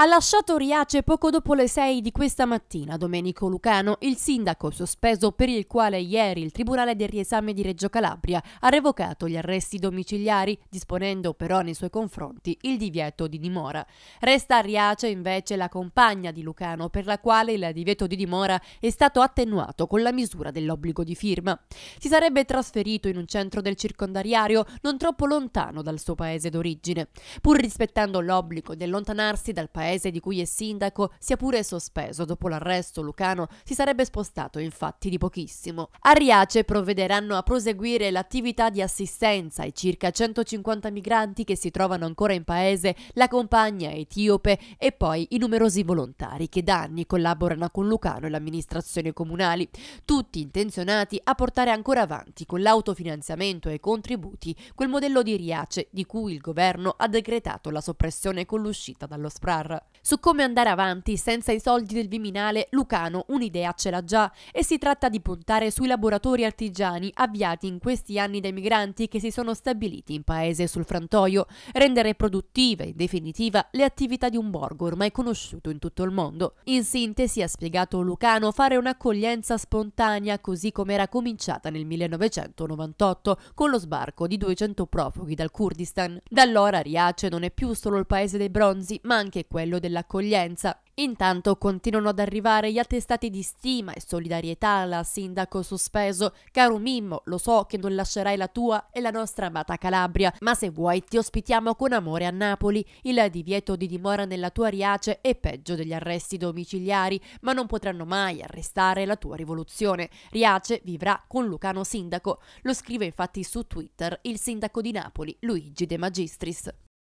Ha lasciato Riace poco dopo le 6 di questa mattina Domenico Lucano, il sindaco sospeso per il quale ieri il Tribunale del Riesame di Reggio Calabria ha revocato gli arresti domiciliari, disponendo però nei suoi confronti il divieto di dimora. Resta a Riace invece la compagna di Lucano, per la quale il divieto di dimora è stato attenuato con la misura dell'obbligo di firma. Si sarebbe trasferito in un centro del circondariario non troppo lontano dal suo paese d'origine. Pur rispettando l'obbligo di allontanarsi dal paese paese di cui è sindaco sia pure sospeso dopo l'arresto, Lucano si sarebbe spostato infatti di pochissimo. A Riace provvederanno a proseguire l'attività di assistenza ai circa 150 migranti che si trovano ancora in paese, la compagna etiope e poi i numerosi volontari che da anni collaborano con Lucano e l'amministrazione comunali, tutti intenzionati a portare ancora avanti con l'autofinanziamento e i contributi quel modello di Riace di cui il governo ha decretato la soppressione con l'uscita dallo SPRAR. Su come andare avanti senza i soldi del Viminale, Lucano un'idea ce l'ha già e si tratta di puntare sui laboratori artigiani avviati in questi anni dai migranti che si sono stabiliti in paese sul frantoio, rendere produttive, in definitiva, le attività di un borgo ormai conosciuto in tutto il mondo. In sintesi, ha spiegato Lucano, fare un'accoglienza spontanea così come era cominciata nel 1998 con lo sbarco di 200 profughi dal Kurdistan. Da allora Riace non è più solo il paese dei bronzi, ma anche quello livello dell'accoglienza. Intanto continuano ad arrivare gli attestati di stima e solidarietà alla sindaco sospeso. Caro Mimmo, lo so che non lascerai la tua e la nostra amata Calabria, ma se vuoi ti ospitiamo con amore a Napoli. Il divieto di dimora nella tua riace è peggio degli arresti domiciliari, ma non potranno mai arrestare la tua rivoluzione. Riace vivrà con Lucano Sindaco. Lo scrive infatti su Twitter il sindaco di Napoli, Luigi De Magistris.